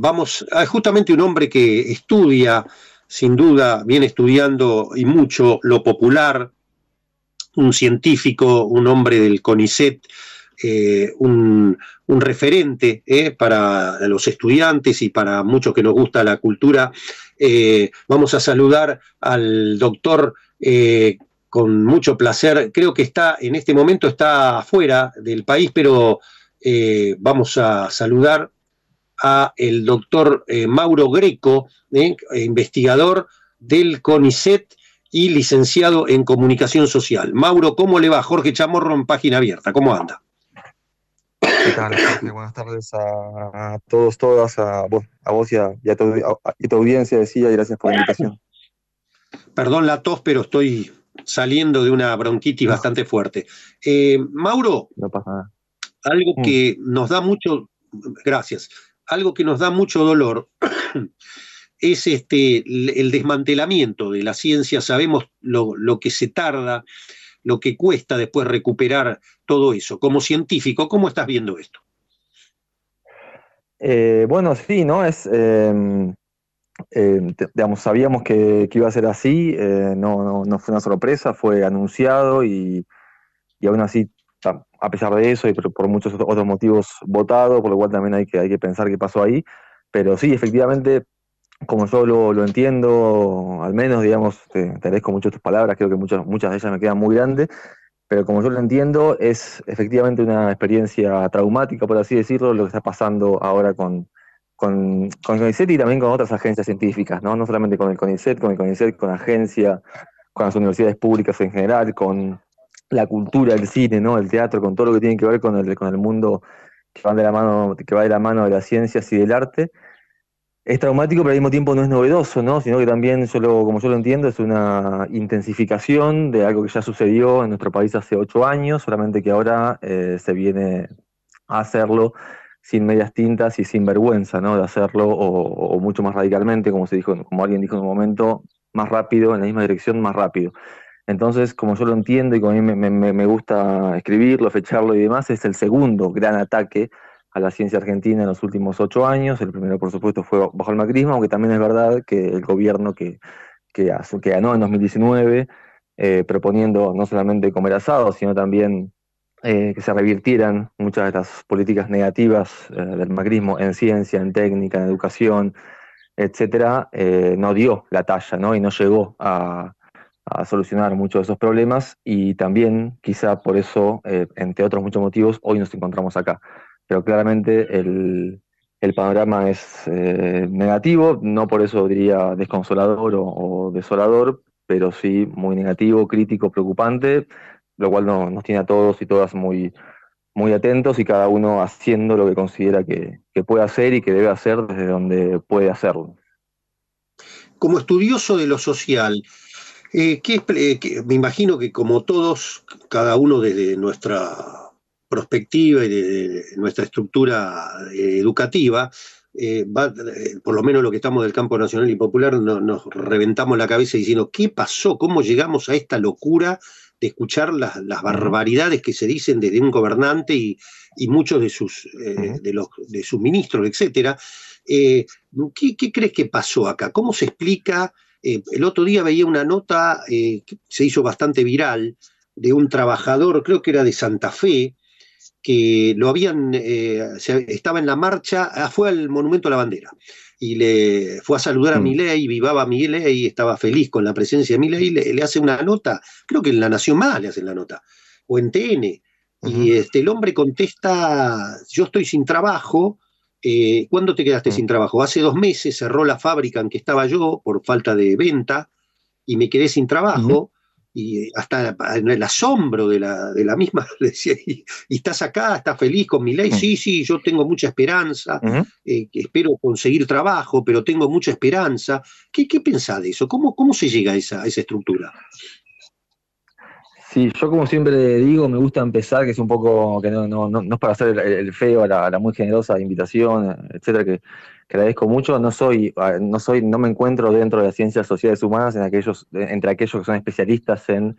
vamos, hay justamente un hombre que estudia, sin duda, viene estudiando y mucho lo popular, un científico, un hombre del CONICET, eh, un, referente eh, para los estudiantes y para muchos que nos gusta la cultura. Eh, vamos a saludar al doctor con mucho placer. Creo que está en este momento está afuera del país, pero vamos a saludar a el doctor eh, Mauro Greco, eh, investigador del CONICET y licenciado en comunicación social. Mauro, ¿cómo le va? Jorge Chamorro en página abierta, ¿cómo anda? ¿Qué tal, Buenas tardes a, todos, todas, a vos, y a, tu, audiencia, decía, y gracias por la invitación. Perdón la tos, pero estoy saliendo de una bronquitis bastante fuerte. Eh, Mauro, algo mm. que nos da mucho, gracias, algo que nos da mucho dolor es este, el desmantelamiento de la ciencia. Sabemos lo, que se tarda, lo que cuesta después recuperar todo eso. Como científico, ¿cómo estás viendo esto? Eh, bueno, sí, ¿no? Es, em, em, digamos, sabíamos que, iba a ser así, eh, no, fue una sorpresa, fue anunciado y, y aún así a pesar de eso y por, muchos otros motivos votado, por lo cual también hay que, hay que pensar qué pasó ahí. Pero sí, efectivamente, como yo lo, entiendo, al menos, digamos, te, agradezco mucho tus palabras, creo que muchas, muchas de ellas me quedan muy grandes, pero como yo lo entiendo, es efectivamente una experiencia traumática, por así decirlo, lo que está pasando ahora con, con, CONICET y también con otras agencias científicas, ¿no? No solamente con el CONICET, con el CONICET, con agencia, con las universidades públicas en general, con la cultura, el cine, ¿no? El teatro, con todo lo que tiene que ver con el, con el mundo que va de la mano, que va de la mano de las ciencias y del arte, es traumático, pero al mismo tiempo no es novedoso, ¿no? Sino que también, solo como yo lo entiendo, es una intensificación de algo que ya sucedió en nuestro país hace ocho años, solamente que ahora eh, se viene a hacerlo sin medias tintas y sin vergüenza, ¿no? De hacerlo, o, mucho más radicalmente, como se dijo, como alguien dijo en un momento, más rápido, en la misma dirección, más rápido. Entonces, como yo lo entiendo y como a mí me, gusta escribirlo, fecharlo y demás, es el segundo gran ataque a la ciencia argentina en los últimos ocho años. El primero, por supuesto, fue bajo el macrismo, aunque también es verdad que el gobierno que, ganó en 2019, eh, proponiendo no solamente comer asado, sino también eh, que se revirtieran muchas de estas políticas negativas eh, del macrismo en ciencia, en técnica, en educación, etcétera, no dio la talla, ¿no? Y no llegó a a solucionar muchos de esos problemas y también quizá por eso, eh, entre otros muchos motivos, hoy nos encontramos acá. Pero claramente el, panorama es eh, negativo, no por eso diría desconsolador o, desolador, pero sí muy negativo, crítico, preocupante, lo cual nos tiene a todos y todas muy, muy atentos y cada uno haciendo lo que considera que, que puede hacer y que debe hacer desde donde puede hacerlo. Como estudioso de lo social, eh, eh, me imagino que como todos, cada uno desde nuestra perspectiva y desde nuestra estructura eh, educativa, por lo menos lo que estamos del campo nacional y popular, nos reventamos la cabeza diciendo, ¿qué pasó? ¿Cómo llegamos a esta locura de escuchar las, barbaridades que se dicen desde un gobernante y, muchos de sus, ministros, etcétera. ¿qué, crees que pasó acá? ¿Cómo se explica eh, el otro día veía una nota eh, que se hizo bastante viral de un trabajador, creo que era de Santa Fe, que lo habían, eh, estaba en la marcha, ah, fue al Monumento a la Bandera y le fue a saludar a mm. Milei, vivaba a y estaba feliz con la presencia de Milei, le, le hace una nota, creo que en La Nación Más le hacen la nota, o en TN, y este, el hombre contesta, yo estoy sin trabajo, eh, ¿cuándo te quedaste mm. sin trabajo? Hace dos meses cerró la fábrica en que estaba yo por falta de venta y me quedé sin trabajo. Y eh, hasta en el asombro de la, de la misma, decía, y, estás acá, estás feliz con mi ley, mm. sí, sí, yo tengo mucha esperanza, eh, espero conseguir trabajo, pero tengo mucha esperanza. ¿Qué, qué pensás de eso? ¿Cómo, cómo se llega a esa, a esa estructura? Sí, yo como siempre digo, me gusta empezar, que es un poco, que no, no, no, es para hacer el, feo a la, muy generosa invitación, etcétera, que, agradezco mucho. No soy, no soy, no me encuentro dentro de las ciencias sociales humanas, en aquellos, entre aquellos que son especialistas en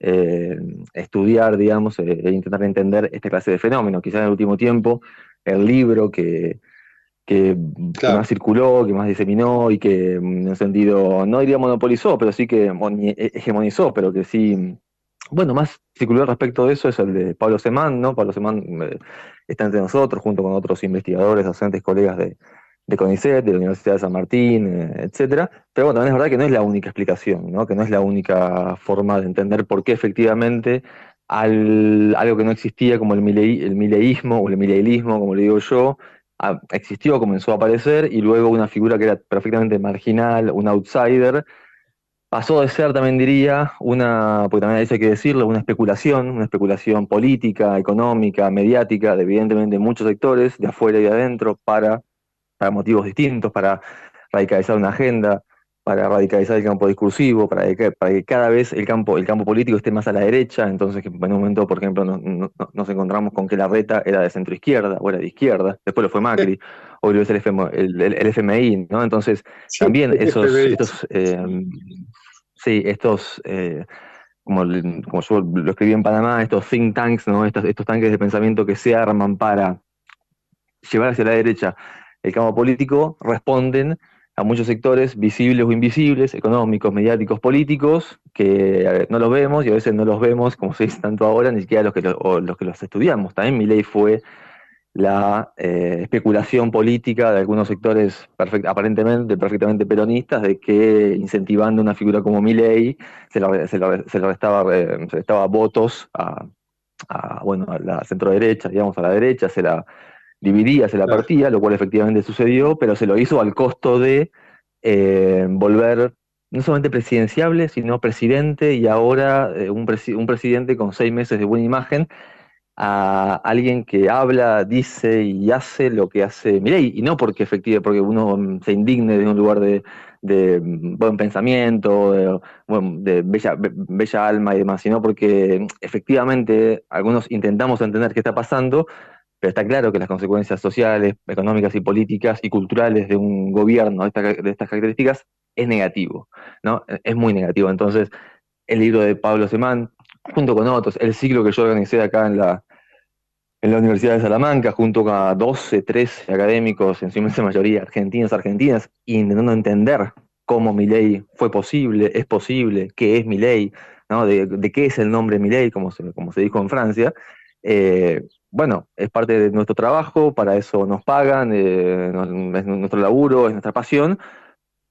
eh, estudiar, digamos, e, e intentar entender este clase de fenómenos. Quizás en el último tiempo, el libro que, más circuló, que más diseminó y que en un sentido, no diría monopolizó, pero sí que hegemonizó, pero que sí bueno, más circular respecto de eso es el de Pablo Semán, ¿no? Pablo Semán eh, está entre nosotros, junto con otros investigadores, docentes, colegas de, de CONICET, de la Universidad de San Martín, etc. Eh, etcétera. Pero bueno, también es verdad que no es la única explicación, ¿no? Que no es la única forma de entender por qué efectivamente algo que no existía como el, mileísmo o el mileilismo, como le digo yo, existió, comenzó a aparecer, y luego una figura que era perfectamente marginal, un outsider, pasó de ser, también diría, una, porque también hay que decirlo, una especulación, una especulación política, económica, mediática, de evidentemente muchos sectores, de afuera y de adentro, para, para motivos distintos, para radicalizar una agenda, para radicalizar el campo discursivo, para que, para cada vez el campo, el campo político esté más a la derecha, entonces en un momento, por ejemplo, nos encontramos con que la reta era de centro izquierda o era de izquierda, después lo fue Macri, o es el, FMI, ¿no? Entonces, también esos, Sí, estos, eh, como, yo lo escribí en Panamá, estos think tanks, ¿no? estos, tanques de pensamiento que se arman para llevar hacia la derecha el campo político, responden a muchos sectores visibles o invisibles, económicos, mediáticos, políticos, que no los vemos y a veces no los vemos, como se dice tanto ahora, ni siquiera los que, los, que los estudiamos. También mi ley fue la eh, especulación política de algunos sectores aparentemente perfectamente peronistas de que incentivando una figura como Milley eh, se le, se se le restaba, votos a, bueno, a la centro derecha, digamos a la derecha, se la dividía, se la partía, lo cual efectivamente sucedió, pero se lo hizo al costo de eh, volver no solamente presidenciable, sino presidente y ahora un, un presidente con seis meses de buena imagen a alguien que habla, dice y hace lo que hace Mire, y no porque efectivamente, porque uno mm, se indigne de un lugar de, mm, buen pensamiento, de, bella, alma y demás, sino porque mm, efectivamente algunos intentamos entender qué está pasando, pero está claro que las consecuencias sociales, económicas y políticas y culturales de un gobierno de, estas características es negativo, ¿no? E, es muy negativo. Entonces, el libro de Pablo Semán, junto con otros, el ciclo que yo organicé acá en la, en la Universidad de Salamanca, junto a 12, 13 académicos, en su inmensa mayoría argentinos, argentinas, intentando entender cómo mi ley fue posible, es posible, qué es mi ¿no? de, qué es el nombre Milei, como se, como se dijo en Francia. Eh, bueno, es parte de nuestro trabajo, para eso nos pagan, eh, es nuestro laburo, es nuestra pasión,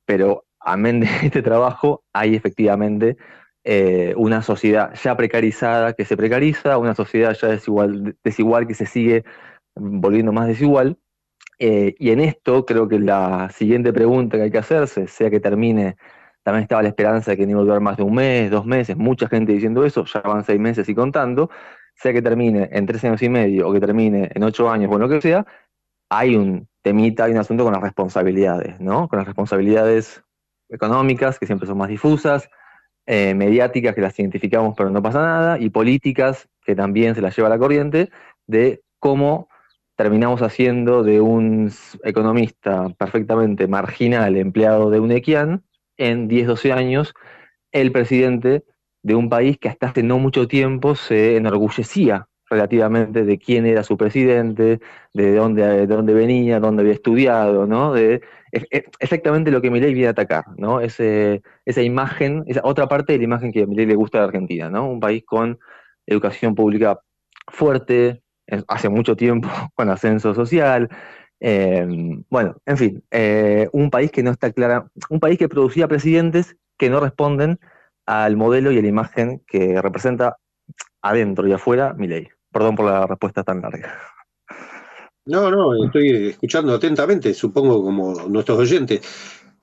pero amén de este trabajo hay efectivamente eh, una sociedad ya precarizada que se precariza, una sociedad ya desigual, desigual que se sigue volviendo más desigual. Eh, y en esto creo que la siguiente pregunta que hay que hacerse, sea que termine, también estaba la esperanza de que no iba a durar más de un mes, dos meses, mucha gente diciendo eso, ya van seis meses y contando, sea que termine en tres años y medio o que termine en ocho años, bueno, lo que sea, hay un temita, hay un asunto con las responsabilidades, ¿no? Con las responsabilidades económicas, que siempre son más difusas, eh, mediáticas que las identificamos pero no pasa nada, y políticas que también se las lleva a la corriente, de cómo terminamos haciendo de un economista perfectamente marginal, empleado de un en 10, 12 años, el presidente de un país que hasta hace no mucho tiempo se enorgullecía relativamente de quién era su presidente, de dónde, de dónde venía, dónde había estudiado, ¿no? De, exactamente lo que Milei viene a atacar, ¿no? Ese, esa imagen, esa otra parte de la imagen que a Milei le gusta de Argentina, ¿no? Un país con educación pública fuerte, hace mucho tiempo con ascenso social. Em, bueno, en fin, eh, un país que no está clara, un país que producía presidentes que no responden al modelo y a la imagen que representa adentro y afuera mi ley. Perdón por la respuesta tan larga. No, no, estoy escuchando atentamente, supongo como nuestros oyentes.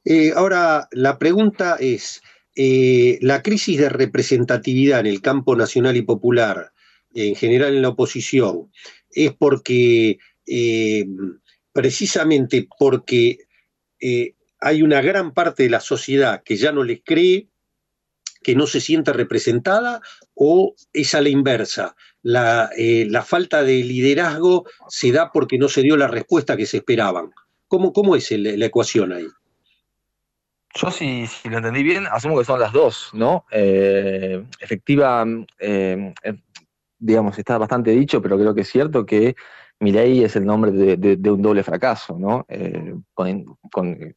Eh, ahora, la pregunta es, eh, la crisis de representatividad en el campo nacional y popular, en general en la oposición, es porque, eh, precisamente porque hay una gran parte de la sociedad que ya no les cree, que no se siente representada, o es a la inversa, eh, la, falta de liderazgo se da porque no se dio la respuesta que se esperaban. ¿Cómo, cómo es la ecuación ahí? Yo, si, lo entendí bien, asumo que son las dos, ¿no? Eh, efectiva, eh, digamos, está bastante dicho, pero creo que es cierto que ley es el nombre de, un doble fracaso, ¿no? Eh,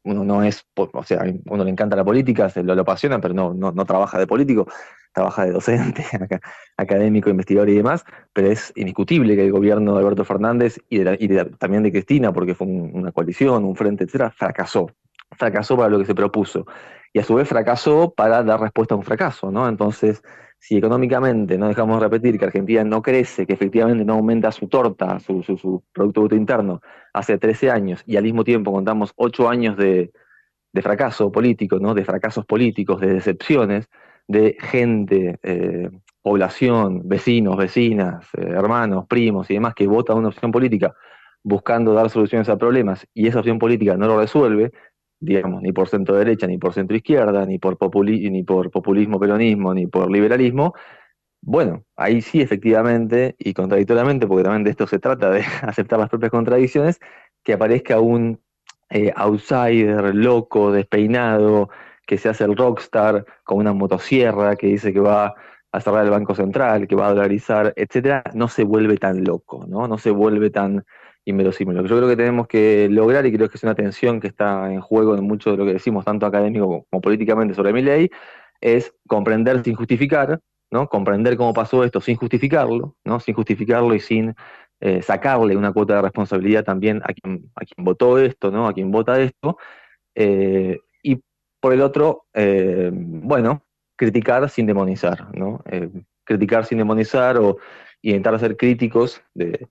uno no es, o sea, uno le encanta la política, se lo, apasiona, pero no, no, trabaja de político, trabaja de docente, académico, investigador y demás, pero es indiscutible que el gobierno de Alberto Fernández y, también de Cristina, porque fue una coalición, un frente, etcétera, fracasó. Fracasó para lo que se propuso. Y a su vez fracasó para dar respuesta a un fracaso, ¿no? Entonces, si económicamente no dejamos de repetir que Argentina no crece, que efectivamente no aumenta su torta, su, Producto Bruto Interno, hace 13 años, y al mismo tiempo contamos 8 años de, fracaso político, ¿no? de fracasos políticos, de decepciones, de gente, eh, población, vecinos, vecinas, eh, hermanos, primos y demás que vota una opción política buscando dar soluciones a problemas y esa opción política no lo resuelve, digamos, ni por centro derecha, ni por centro izquierda, ni por, ni por populismo peronismo, ni por liberalismo, bueno, ahí sí efectivamente y contradictoriamente, porque también de esto se trata, de aceptar las propias contradicciones, que aparezca un eh, outsider loco, despeinado, que se hace el rockstar con una motosierra, que dice que va a cerrar el Banco Central, que va a dolarizar, etcétera, no se vuelve tan loco, ¿no? No se vuelve tan me Lo que yo creo que tenemos que lograr, y creo que es una tensión que está en juego en mucho de lo que decimos, tanto académico como políticamente sobre mi ley, es comprender sin justificar, ¿no? comprender cómo pasó esto sin justificarlo, ¿no? sin justificarlo y sin eh, sacarle una cuota de responsabilidad también a quien, a quien votó esto, ¿no? a quien vota esto, eh, y por el otro, eh, bueno, criticar sin demonizar, ¿no? criticar sin demonizar o intentar ser críticos de,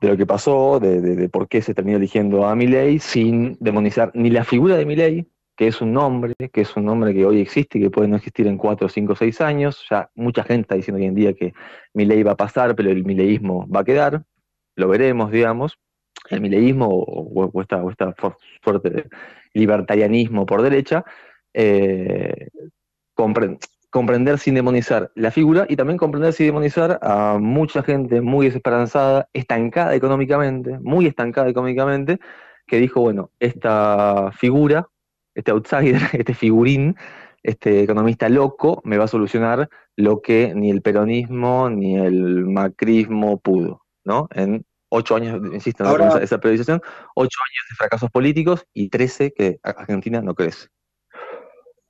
de lo que pasó, de, por qué se terminó eligiendo a Milley, sin demonizar ni la figura de Milley, que es un nombre, que es un nombre que hoy existe, y que puede no existir en cuatro, cinco, seis años. Ya mucha gente está diciendo hoy en día que Milley va a pasar, pero el mileísmo va a quedar. Lo veremos, digamos. El mileísmo o, esta, libertarianismo por derecha. Eh, comprende comprender sin demonizar la figura y también comprender sin demonizar a mucha gente muy desesperanzada, estancada económicamente, muy estancada económicamente, que dijo, bueno, esta figura, este outsider, este figurín, este economista loco me va a solucionar lo que ni el peronismo ni el macrismo pudo, ¿no? En ocho años, insisto, en esa, esa ocho años de fracasos políticos y trece que Argentina no crece.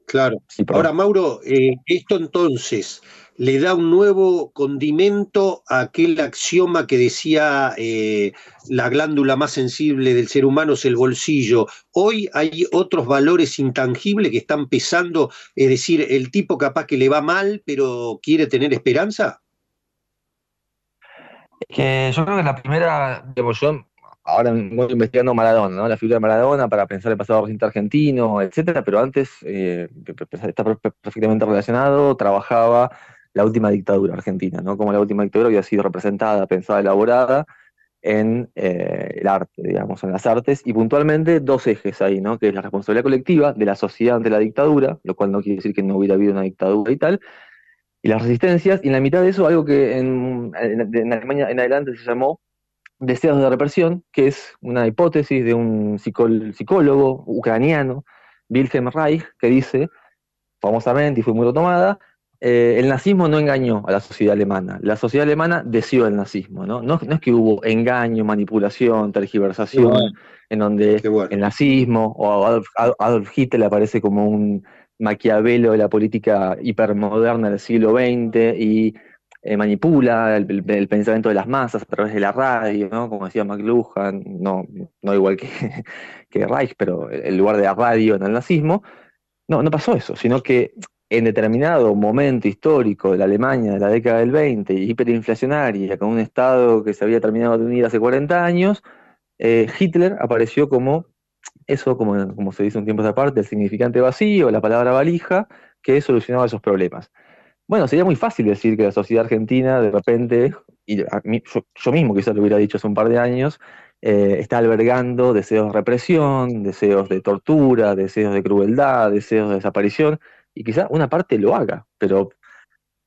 Claro. Ahora, Mauro, eh, esto entonces le da un nuevo condimento a aquel axioma que decía eh, la glándula más sensible del ser humano es el bolsillo. Hoy hay otros valores intangibles que están pesando, es decir, el tipo capaz que le va mal, pero quiere tener esperanza. yo creo que la primera devoción ahora voy investigando Maradona, la figura de Maradona para pensar el pasado argentino, etcétera, pero antes eh, está perfectamente relacionado, trabajaba la última dictadura argentina, ¿no? Como la última dictadura había sido representada, pensada, elaborada en eh, el arte, digamos, en las artes, y puntualmente dos ejes ahí, ¿no? Que es la responsabilidad colectiva de la sociedad ante la dictadura, lo cual no quiere decir que no hubiera habido una dictadura y tal, y las resistencias, y en la mitad de eso algo que en Alemania en adelante se llamó deseos de represión, que es una hipótesis de un psicólogo ucraniano, Wilhelm Reich, que dice, famosamente, y fue muy retomada, eh, el nazismo no engañó a la sociedad alemana, la sociedad alemana deseó el nazismo, ¿no? No, es que hubo engaño, manipulación, tergiversación, en donde el nazismo o Adolf, Adolf, Hitler aparece como un maquiavelo de la política hipermoderna del siglo XX y eh, manipula el, pensamiento de las masas a través de la radio, ¿no? Como decía McLuhan, no, no igual que, Reich, pero el lugar de la radio en el nazismo. No, no pasó eso, sino que en determinado momento histórico de la Alemania de la década del 20, hiperinflacionaria, con un Estado que se había terminado de unir hace 40 años, eh, Hitler apareció como, eso como, como se dice un tiempo aparte, el significante vacío, la palabra valija, que solucionaba esos problemas. Bueno, sería muy fácil decir que la sociedad argentina de repente, y yo, mismo quizás lo hubiera dicho hace un par de años, eh, está albergando deseos de represión, deseos de tortura, deseos de crueldad, deseos de desaparición, y quizás una parte lo haga, pero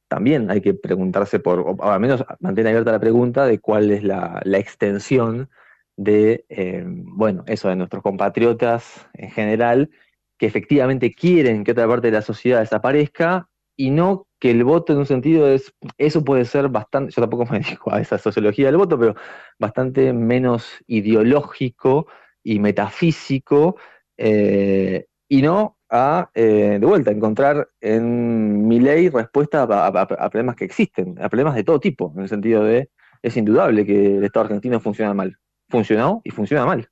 también hay que preguntarse por, o al menos mantener abierta la pregunta de cuál es la, extensión de, em, bueno, eso, de nuestros compatriotas en general, que efectivamente quieren que otra parte de la sociedad desaparezca y no que el voto en un sentido es, eso puede ser bastante, yo tampoco me dedico a esa sociología del voto, pero bastante menos ideológico y metafísico, eh, y no a, eh, de vuelta, encontrar en mi ley respuesta a, a, problemas que existen, a problemas de todo tipo, en el sentido de, es indudable que el Estado argentino funciona mal, funcionó y funciona mal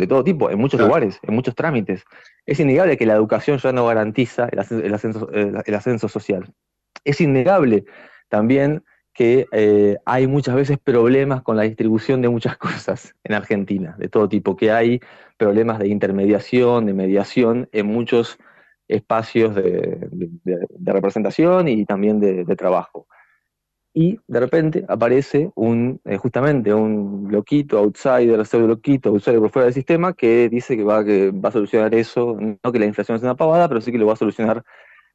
de todo tipo, en muchos lugares, en muchos trámites. Es innegable que la educación ya no garantiza el ascenso, eh, social. Es innegable también que eh, hay muchas veces problemas con la distribución de muchas cosas en Argentina, de todo tipo, que hay problemas de intermediación, de mediación en muchos espacios de, representación y también de trabajo y de repente aparece un eh, justamente un loquito outsider, ser loquito outsider por fuera del sistema que dice que va, que va a solucionar eso, no que la inflación es una pavada, pero sí que lo va a solucionar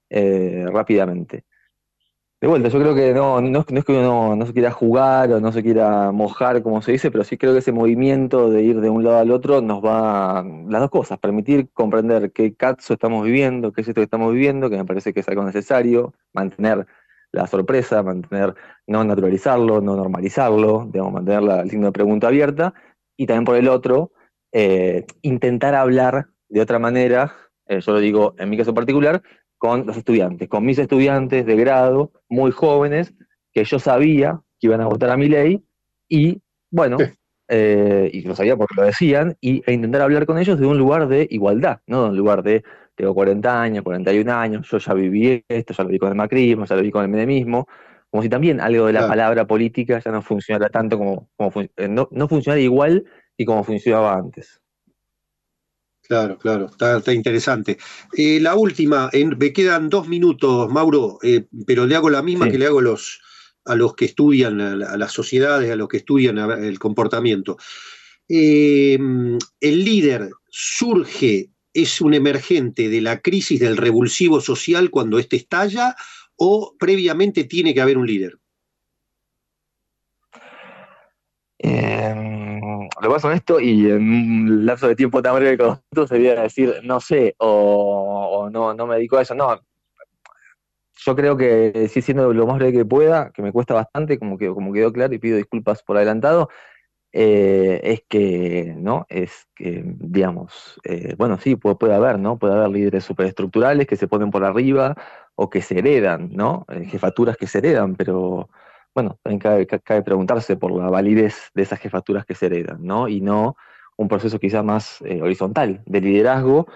eh, rápidamente. De vuelta, yo creo que no, es que uno no se quiera jugar o no se quiera mojar, como se dice, pero sí creo que ese movimiento de ir de un lado al otro nos va, las dos cosas, permitir comprender qué cazzo estamos viviendo, qué es esto que estamos viviendo, que me parece que es algo necesario, mantener la sorpresa, mantener, no naturalizarlo, no normalizarlo, digamos, mantener la, el signo de pregunta abierta, y también por el otro, eh, intentar hablar de otra manera, eh, yo lo digo en mi caso particular, con los estudiantes, con mis estudiantes de grado, muy jóvenes, que yo sabía que iban a votar a mi ley, y bueno, eh, y lo sabía porque lo decían, y, e intentar hablar con ellos de un lugar de igualdad, no de un lugar de tengo 40 años, 41 años, yo ya viví esto, ya lo vi con el macrismo, ya lo vi con el menemismo, como si también algo de la palabra política ya no funcionara tanto como, eh, no, funcionara igual y como funcionaba antes. Claro, claro, está, interesante. Eh, la última, me quedan dos minutos, Mauro, eh, pero le hago la misma que le hago los, a los que estudian, a, las sociedades, a los que estudian el comportamiento. el líder surge es un emergente de la crisis del revulsivo social cuando éste estalla o previamente tiene que haber un líder? Em, lo paso más esto y en un lapso de tiempo tan breve como viene a decir no sé o, no, no me dedico a eso. No, yo creo que si siendo lo más breve que pueda, que me cuesta bastante, como, que, como quedó claro y pido disculpas por adelantado, eh, es que, ¿no? Es que, digamos, eh, bueno, sí, puede, puede, haber, ¿no? Puede haber líderes superestructurales que se ponen por arriba o que se heredan, ¿no? Eh, jefaturas que se heredan, pero bueno, también cabe, preguntarse por la validez de esas jefaturas que se heredan, ¿no? Y no un proceso quizá más horizontal de liderazgo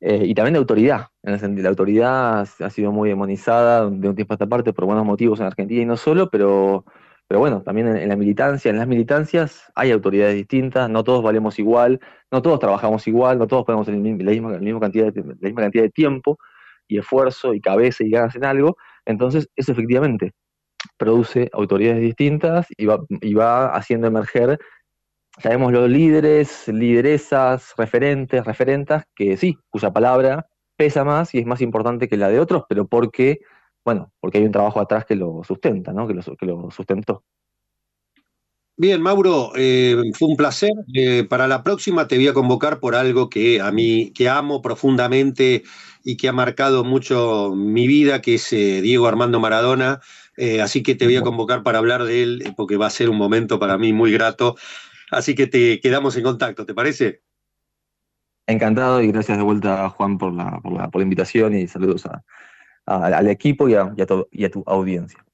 y también de autoridad. En el sentido, la autoridad ha sido muy demonizada de un tiempo a esta parte por buenos motivos en Argentina y no solo, pero pero bueno, también en, la militancia, en las militancias hay autoridades distintas, no todos valemos igual, no todos trabajamos igual, no todos ponemos el la, misma, cantidad de, la misma cantidad de tiempo y esfuerzo y cabeza y ganas en algo. Entonces, eso efectivamente produce autoridades distintas y va, y va haciendo emerger, sabemos los líderes, lideresas, referentes, referentas, que sí, cuya palabra pesa más y es más importante que la de otros, pero porque bueno, porque hay un trabajo atrás que lo sustenta, ¿no? que, lo, sustentó. Bien, Mauro, eh, fue un placer. Eh, para la próxima te voy a convocar por algo que a mí, que amo profundamente y que ha marcado mucho mi vida, que es eh, Diego Armando Maradona. así que te voy a convocar para hablar de él, porque va a ser un momento para mí muy grato. Así que te quedamos en contacto, ¿te parece? Encantado y gracias de vuelta, Juan, por la, por por la invitación y saludos a, al equipo y a, tu, audiencia.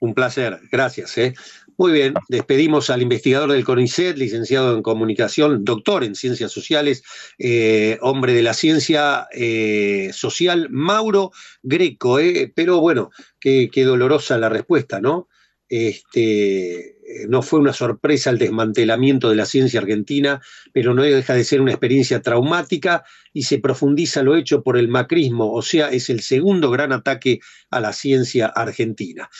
Un placer, gracias. ¿eh? Muy bien, despedimos al investigador del CONICET, licenciado en comunicación, doctor en ciencias sociales, eh, hombre de la ciencia eh, social, Mauro Greco. pero bueno, qué, qué, dolorosa la respuesta, ¿no? Este, no fue una sorpresa el desmantelamiento de la ciencia argentina, pero no deja de ser una experiencia traumática y se profundiza lo hecho por el macrismo, o sea, es el segundo gran ataque a la ciencia argentina.